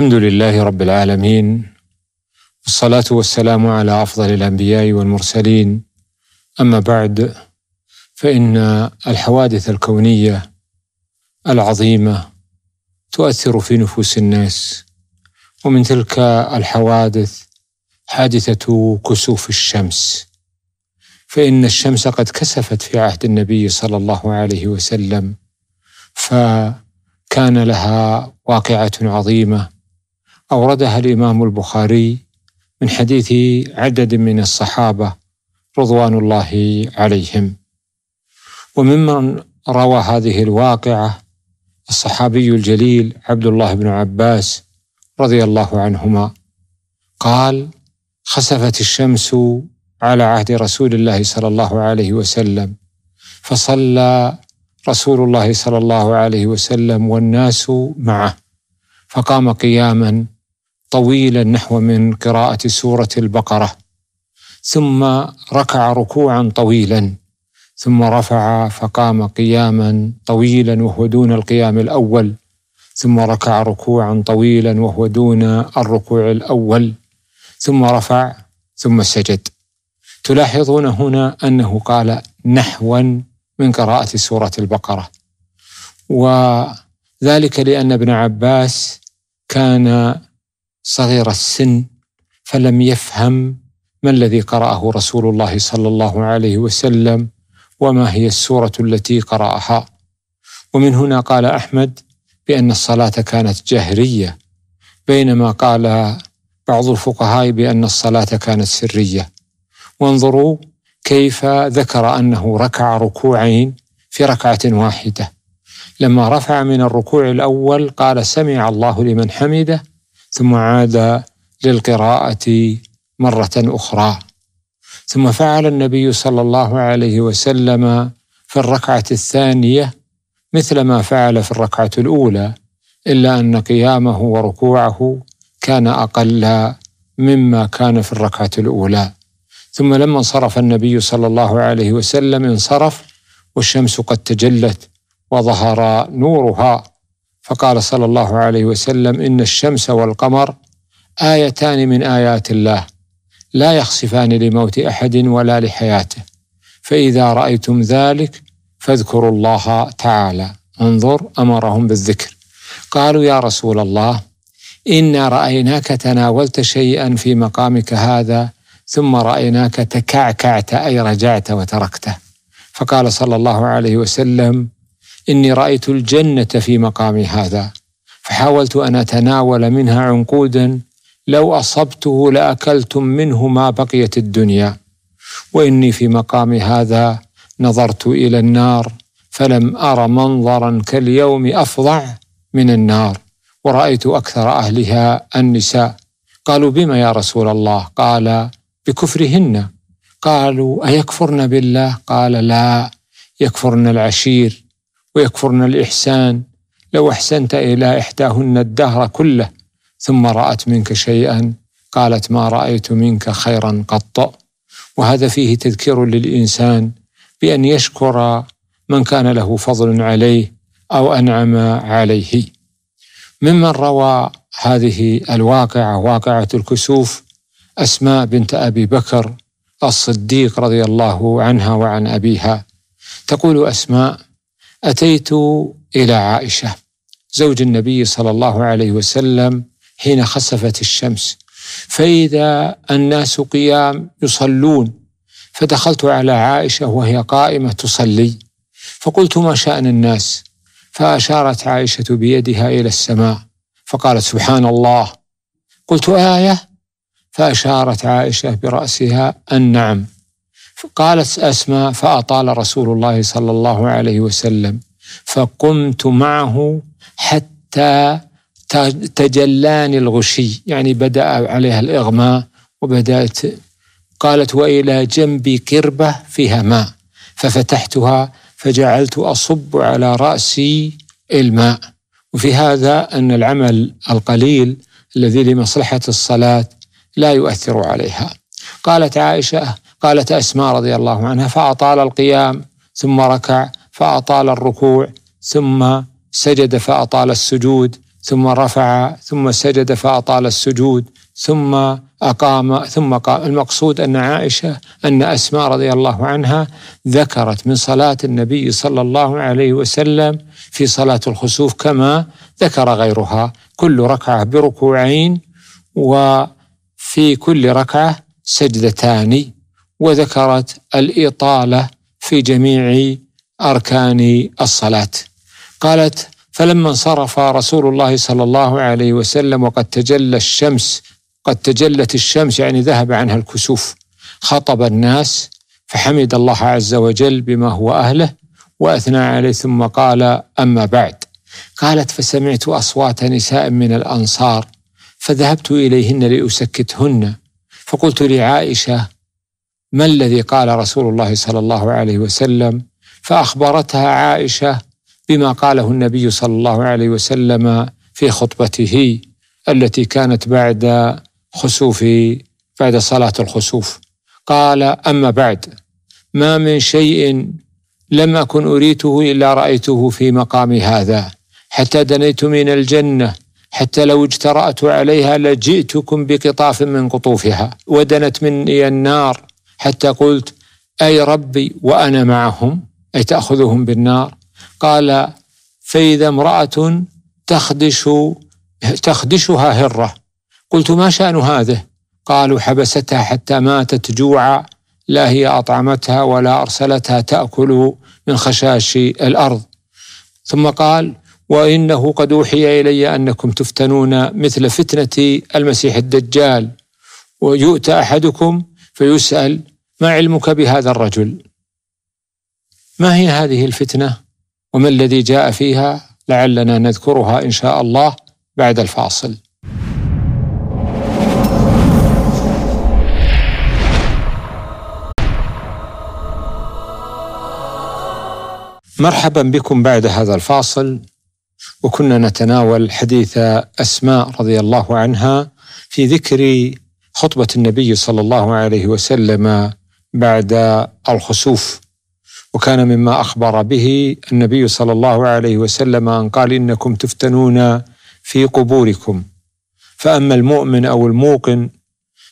الحمد لله رب العالمين والصلاة والسلام على أفضل الأنبياء والمرسلين أما بعد فإن الحوادث الكونية العظيمة تؤثر في نفوس الناس ومن تلك الحوادث حادثة كسوف الشمس فإن الشمس قد كسفت في عهد النبي صلى الله عليه وسلم فكان لها واقعة عظيمة أوردها الإمام البخاري من حديث عدد من الصحابة رضوان الله عليهم وممن روى هذه الواقعة الصحابي الجليل عبد الله بن عباس رضي الله عنهما قال خسفت الشمس على عهد رسول الله صلى الله عليه وسلم فصلى رسول الله صلى الله عليه وسلم والناس معه فقام قياما طويلا نحو من قراءة سورة البقرة ثم ركع ركوعا طويلا ثم رفع فقام قياما طويلا وهو دون القيام الأول ثم ركع ركوعا طويلا وهو دون الركوع الأول ثم رفع ثم سجد تلاحظون هنا أنه قال نحوا من قراءة سورة البقرة وذلك لأن ابن عباس كان صغير السن فلم يفهم ما الذي قرأه رسول الله صلى الله عليه وسلم وما هي السورة التي قرأها ومن هنا قال أحمد بأن الصلاة كانت جهرية بينما قال بعض الفقهاء بأن الصلاة كانت سرية وانظروا كيف ذكر أنه ركع ركوعين في ركعة واحدة لما رفع من الركوع الأول قال سمع الله لمن حمده ثم عاد للقراءة مرة أخرى ثم فعل النبي صلى الله عليه وسلم في الركعة الثانية مثل ما فعل في الركعة الأولى إلا أن قيامه وركوعه كان أقل مما كان في الركعة الأولى ثم لما انصرف النبي صلى الله عليه وسلم انصرف والشمس قد تجلت وظهر نورها فقال صلى الله عليه وسلم إن الشمس والقمر آيتان من آيات الله لا يخسفان لموت أحد ولا لحياته فإذا رأيتم ذلك فاذكروا الله تعالى انظر أمرهم بالذكر قالوا يا رسول الله إنا رأيناك تناولت شيئا في مقامك هذا ثم رأيناك تكعكعت أي رجعت وتركته فقال صلى الله عليه وسلم إني رأيت الجنة في مقامي هذا فحاولت أن أتناول منها عنقودا لو أصبته لأكلتم منه ما بقيت الدنيا وإني في مقامي هذا نظرت إلى النار فلم أر منظرا كاليوم أفظع من النار ورأيت أكثر أهلها النساء قالوا بما يا رسول الله قال بكفرهن قالوا أيكفرن بالله قال لا يكفرن العشير ويكفرن الإحسان لو أحسنت إلى إحداهن الدهر كله ثم رأت منك شيئا قالت ما رأيت منك خيرا قط وهذا فيه تذكير للإنسان بأن يشكر من كان له فضل عليه أو أنعم عليه ممن روى هذه الواقعة واقعة الكسوف أسماء بنت أبي بكر الصديق رضي الله عنها وعن أبيها تقول أسماء أتيت إلى عائشة زوج النبي صلى الله عليه وسلم حين خسفت الشمس فإذا الناس قيام يصلون فدخلت على عائشة وهي قائمة تصلي فقلت ما شأن الناس فأشارت عائشة بيدها إلى السماء فقالت سبحان الله قلت آية فأشارت عائشة برأسها النعم قالت أسماء فأطال رسول الله صلى الله عليه وسلم فقمت معه حتى تجلاني الغشي يعني بدأ عليها الإغماء وبدأت قالت وإلى جنبي كربة فيها ماء ففتحتها فجعلت أصب على رأسي الماء وفي هذا أن العمل القليل الذي لمصلحة الصلاة لا يؤثر عليها قالت عائشة قالت أسماء رضي الله عنها فأطال القيام ثم ركع فأطال الركوع ثم سجد فأطال السجود ثم رفع ثم سجد فأطال السجود ثم أقام ثم قام المقصود أن عائشة أن أسماء رضي الله عنها ذكرت من صلاة النبي صلى الله عليه وسلم في صلاة الخسوف كما ذكر غيرها كل ركعة بركوعين وفي كل ركعة سجدتان وذكرت الإطالة في جميع أركان الصلاة قالت فلما انصرف رسول الله صلى الله عليه وسلم وقد تجلى الشمس قد تجلت الشمس يعني ذهب عنها الكسوف خطب الناس فحمد الله عز وجل بما هو أهله وأثنى عليه ثم قال أما بعد قالت فسمعت أصوات نساء من الأنصار فذهبت إليهن لأسكتهن فقلت لعائشة ما الذي قال رسول الله صلى الله عليه وسلم فأخبرتها عائشة بما قاله النبي صلى الله عليه وسلم في خطبته التي كانت بعد خسوف بعد صلاة الخسوف قال أما بعد ما من شيء لم أكن أريته إلا رأيته في مقامي هذا حتى دنيت من الجنة حتى لو اجترأت عليها لجئتكم بقطاف من قطوفها ودنت مني النار حتى قلت أي ربي وأنا معهم أي تأخذهم بالنار قال فإذا امرأة تخدش تخدشها هرة قلت ما شأن هذه قالوا حبستها حتى ماتت جوعا لا هي أطعمتها ولا أرسلتها تأكل من خشاش الأرض ثم قال وإنه قد أوحي إلي أنكم تفتنون مثل فتنة المسيح الدجال ويؤتى أحدكم فيسأل ما علمك بهذا الرجل ما هي هذه الفتنه وما الذي جاء فيها لعلنا نذكرها ان شاء الله بعد الفاصل مرحبا بكم بعد هذا الفاصل وكنا نتناول حديث اسماء رضي الله عنها في ذكر خطبه النبي صلى الله عليه وسلم بعد الخسوف وكان مما اخبر به النبي صلى الله عليه وسلم ان قال انكم تفتنون في قبوركم فاما المؤمن او الموقن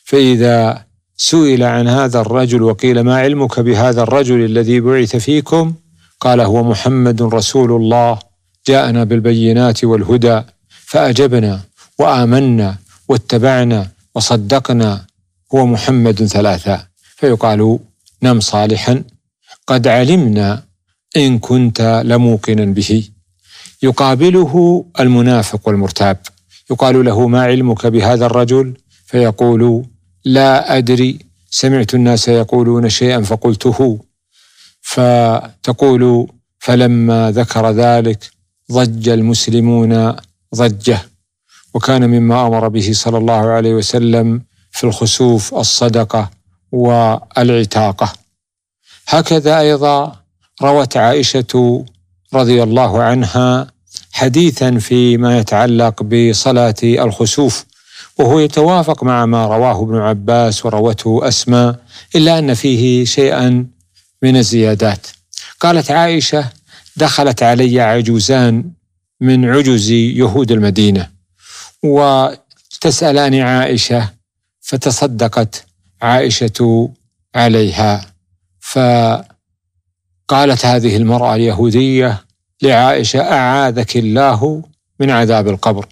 فاذا سئل عن هذا الرجل وقيل ما علمك بهذا الرجل الذي بعث فيكم قال هو محمد رسول الله جاءنا بالبينات والهدى فاجبنا وامنا واتبعنا وصدقنا هو محمد ثلاثه فيقال نم صالحا قد علمنا إن كنت لموقنا به يقابله المنافق والمرتاب يقال له ما علمك بهذا الرجل فيقول لا أدري سمعت الناس يقولون شيئا فقلته فتقول فلما ذكر ذلك ضج المسلمون ضجه وكان مما امر به صلى الله عليه وسلم في الخسوف الصدقه والعتاقه هكذا ايضا روت عائشه رضي الله عنها حديثا فيما يتعلق بصلاه الخسوف وهو يتوافق مع ما رواه ابن عباس وروته اسماء الا ان فيه شيئا من الزيادات قالت عائشه دخلت علي عجوزان من عجز يهود المدينه وتسالان عائشه فتصدقت عائشه عليها فقالت هذه المراه اليهوديه لعائشه اعاذك الله من عذاب القبر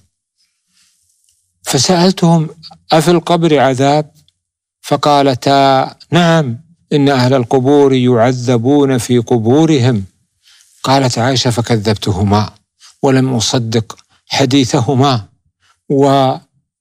فسالتهم افي القبر عذاب فقالتا نعم ان اهل القبور يعذبون في قبورهم قالت عائشه فكذبتهما ولم اصدق حديثهما و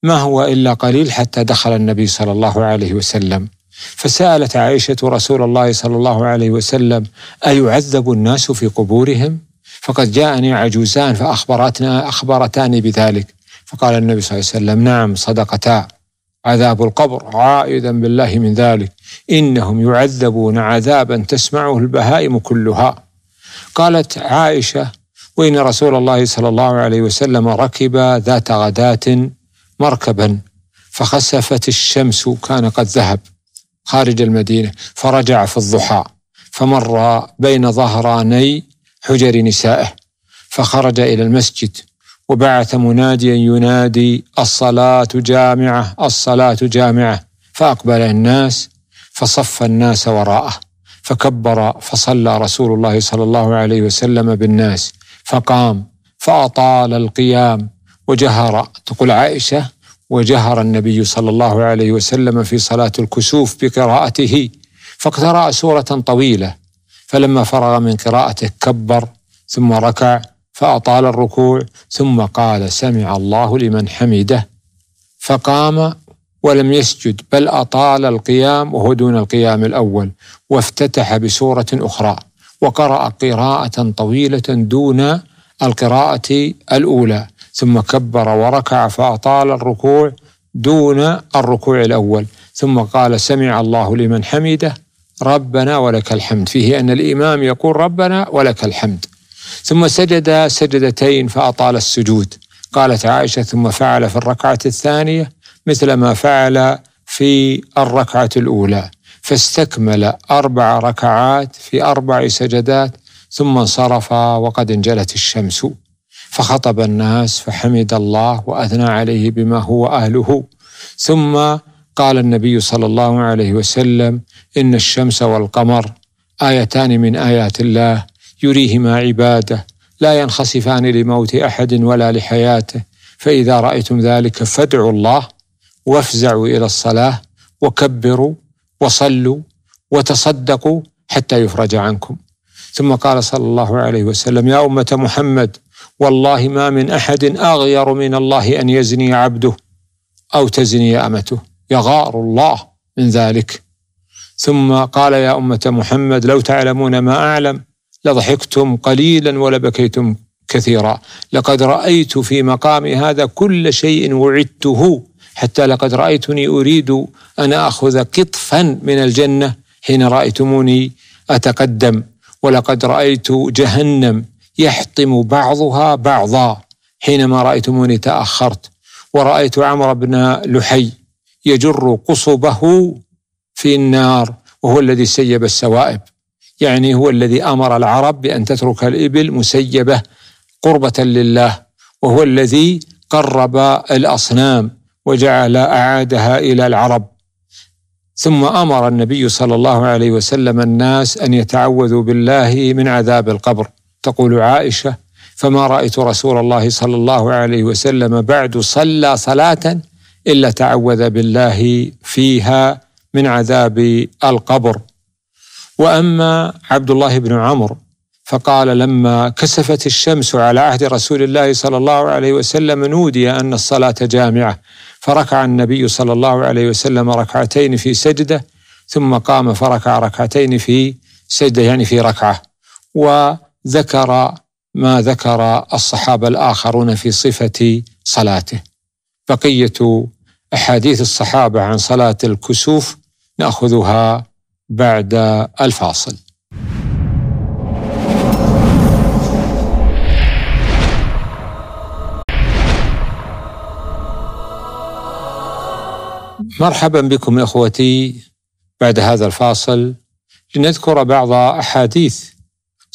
ما هو إلا قليل حتى دخل النبي صلى الله عليه وسلم فسالت عائشه رسول الله صلى الله عليه وسلم ايعذب الناس في قبورهم فقد جاءني عجوزان فاخبرتنا اخبرتاني بذلك فقال النبي صلى الله عليه وسلم نعم صدقتا عذاب القبر عائدا بالله من ذلك انهم يعذبون عذابا تسمعه البهائم كلها قالت عائشه وان رسول الله صلى الله عليه وسلم ركب ذات غداه مركبا فخسفت الشمس كان قد ذهب خارج المدينة فرجع في الضحى فمر بين ظهراني حجر نسائه فخرج إلى المسجد وبعث مناديا ينادي الصلاة جامعة الصلاة جامعة فأقبل الناس فصف الناس وراءه فكبر فصلى رسول الله صلى الله عليه وسلم بالناس فقام فأطال القيام وجهر تقول عائشة وجهر النبي صلى الله عليه وسلم في صلاة الكسوف بقراءته فاقترأ سورة طويلة فلما فرغ من قراءته كبر ثم ركع فأطال الركوع ثم قال سمع الله لمن حمده فقام ولم يسجد بل أطال القيام وهو دون القيام الأول وافتتح بسورة أخرى وقرأ قراءة طويلة دون القراءة الأولى ثم كبر وركع فأطال الركوع دون الركوع الأول ثم قال سمع الله لمن حمده ربنا ولك الحمد فيه أن الإمام يقول ربنا ولك الحمد ثم سجد سجدتين فأطال السجود قالت عائشة ثم فعل في الركعة الثانية مثل ما فعل في الركعة الأولى فاستكمل أربع ركعات في أربع سجدات ثم انصرف وقد انجلت الشمس فخطب الناس فحمد الله واثنى عليه بما هو اهله ثم قال النبي صلى الله عليه وسلم ان الشمس والقمر ايتان من ايات الله يريهما عباده لا ينخسفان لموت احد ولا لحياته فاذا رايتم ذلك فادعوا الله وافزعوا الى الصلاه وكبروا وصلوا وتصدقوا حتى يفرج عنكم ثم قال صلى الله عليه وسلم يا امه محمد والله ما من احد اغير من الله ان يزني عبده او تزني امته يغار الله من ذلك ثم قال يا امه محمد لو تعلمون ما اعلم لضحكتم قليلا ولبكيتم كثيرا لقد رايت في مقام هذا كل شيء وعدته حتى لقد رايتني اريد ان اخذ قطفا من الجنه حين رايتموني اتقدم ولقد رايت جهنم يحطم بعضها بعضا حينما رأيتموني تأخرت ورأيت عمرو بن لحي يجر قصبه في النار وهو الذي سيب السوائب يعني هو الذي أمر العرب بأن تترك الإبل مسيبة قربة لله وهو الذي قرب الأصنام وجعل أعادها إلى العرب ثم امر النبي صلى الله عليه وسلم الناس ان يتعوذوا بالله من عذاب القبر تقول عائشه فما رايت رسول الله صلى الله عليه وسلم بعد صلى صلاه الا تعوذ بالله فيها من عذاب القبر واما عبد الله بن عمرو فقال لما كسفت الشمس على عهد رسول الله صلى الله عليه وسلم نودي ان الصلاه جامعه فركع النبي صلى الله عليه وسلم ركعتين في سجده ثم قام فركع ركعتين في سجده يعني في ركعه و ذكر ما ذكر الصحابه الاخرون في صفه صلاته بقيه احاديث الصحابه عن صلاه الكسوف ناخذها بعد الفاصل مرحبا بكم اخوتي بعد هذا الفاصل لنذكر بعض احاديث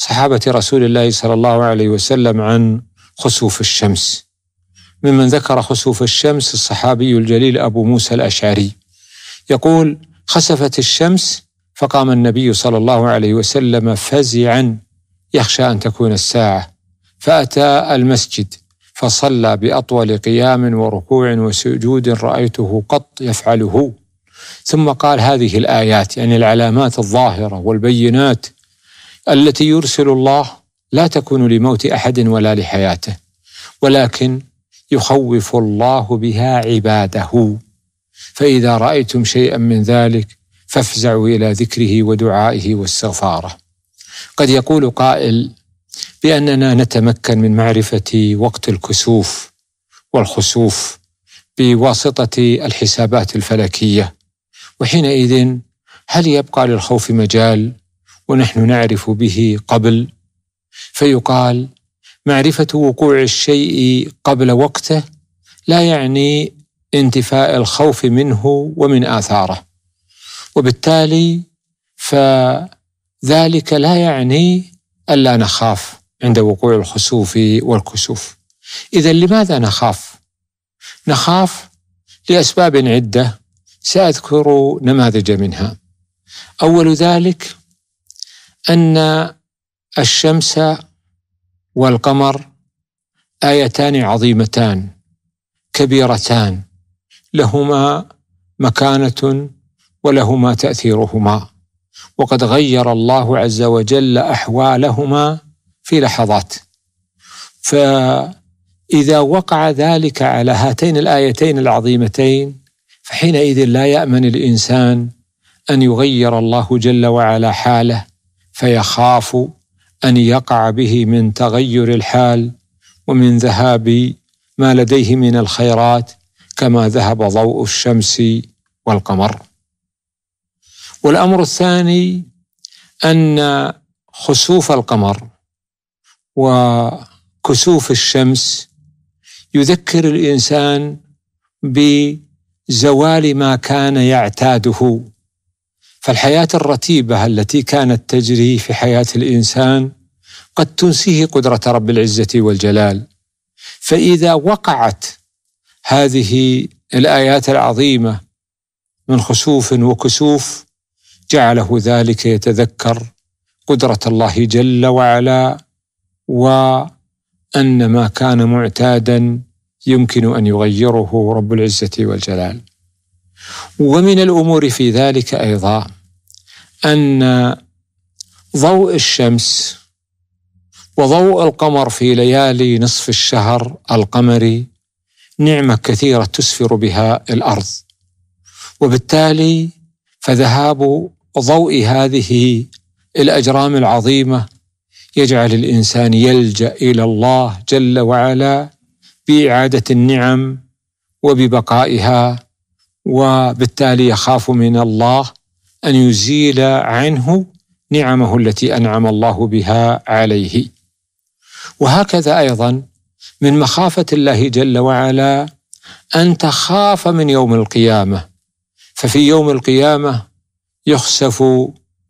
صحابة رسول الله صلى الله عليه وسلم عن خسوف الشمس ممن ذكر خسوف الشمس الصحابي الجليل أبو موسى الأشعري يقول خسفت الشمس فقام النبي صلى الله عليه وسلم فزعا يخشى أن تكون الساعة فأتى المسجد فصلى بأطول قيام وركوع وسجود رأيته قط يفعله ثم قال هذه الآيات يعني العلامات الظاهرة والبينات التي يرسل الله لا تكون لموت احد ولا لحياته ولكن يخوف الله بها عباده فاذا رايتم شيئا من ذلك فافزعوا الى ذكره ودعائه واستغفاره قد يقول قائل باننا نتمكن من معرفه وقت الكسوف والخسوف بواسطه الحسابات الفلكيه وحينئذ هل يبقى للخوف مجال ونحن نعرف به قبل فيقال معرفه وقوع الشيء قبل وقته لا يعني انتفاء الخوف منه ومن اثاره وبالتالي فذلك لا يعني الا نخاف عند وقوع الخسوف والكسوف اذا لماذا نخاف نخاف لاسباب عده ساذكر نماذج منها اول ذلك أن الشمس والقمر آيتان عظيمتان كبيرتان لهما مكانة ولهما تأثيرهما وقد غير الله عز وجل أحوالهما في لحظات فإذا وقع ذلك على هاتين الآيتين العظيمتين فحينئذ لا يأمن الإنسان أن يغير الله جل وعلا حاله فيخاف ان يقع به من تغير الحال ومن ذهاب ما لديه من الخيرات كما ذهب ضوء الشمس والقمر والامر الثاني ان خسوف القمر وكسوف الشمس يذكر الانسان بزوال ما كان يعتاده فالحياة الرتيبة التي كانت تجري في حياة الإنسان قد تنسيه قدرة رب العزة والجلال فإذا وقعت هذه الآيات العظيمة من خسوف وكسوف جعله ذلك يتذكر قدرة الله جل وعلا وأن ما كان معتادا يمكن أن يغيره رب العزة والجلال ومن الامور في ذلك ايضا ان ضوء الشمس وضوء القمر في ليالي نصف الشهر القمري نعمه كثيره تسفر بها الارض وبالتالي فذهاب ضوء هذه الاجرام العظيمه يجعل الانسان يلجا الى الله جل وعلا باعاده النعم وببقائها وبالتالي يخاف من الله ان يزيل عنه نعمه التي انعم الله بها عليه وهكذا ايضا من مخافه الله جل وعلا ان تخاف من يوم القيامه ففي يوم القيامه يخسف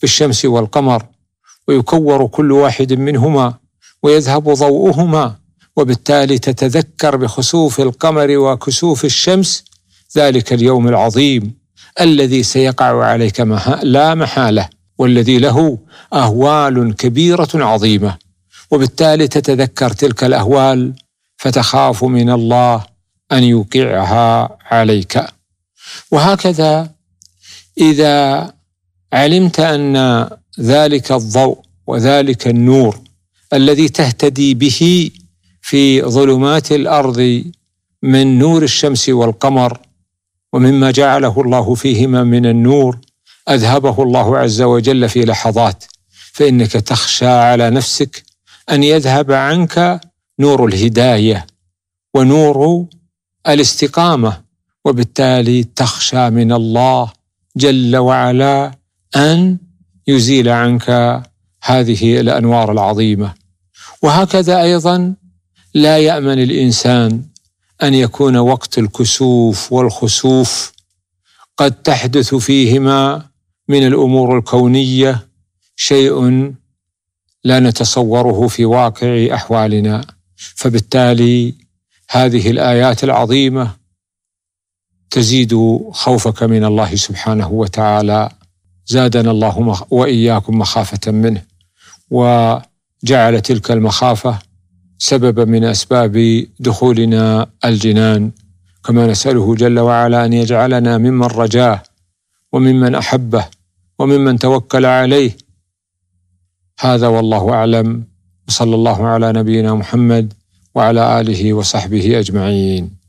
بالشمس والقمر ويكور كل واحد منهما ويذهب ضوءهما وبالتالي تتذكر بخسوف القمر وكسوف الشمس ذلك اليوم العظيم الذي سيقع عليك لا محاله والذي له اهوال كبيره عظيمه وبالتالي تتذكر تلك الاهوال فتخاف من الله ان يوقعها عليك وهكذا اذا علمت ان ذلك الضوء وذلك النور الذي تهتدي به في ظلمات الارض من نور الشمس والقمر ومما جعله الله فيهما من النور اذهبه الله عز وجل في لحظات فانك تخشى على نفسك ان يذهب عنك نور الهدايه ونور الاستقامه وبالتالي تخشى من الله جل وعلا ان يزيل عنك هذه الانوار العظيمه وهكذا ايضا لا يامن الانسان ان يكون وقت الكسوف والخسوف قد تحدث فيهما من الامور الكونيه شيء لا نتصوره في واقع احوالنا فبالتالي هذه الايات العظيمه تزيد خوفك من الله سبحانه وتعالى زادنا الله واياكم مخافه منه وجعل تلك المخافه سببا من اسباب دخولنا الجنان كما نساله جل وعلا ان يجعلنا ممن رجاه وممن احبه وممن توكل عليه هذا والله اعلم وصلى الله على نبينا محمد وعلى اله وصحبه اجمعين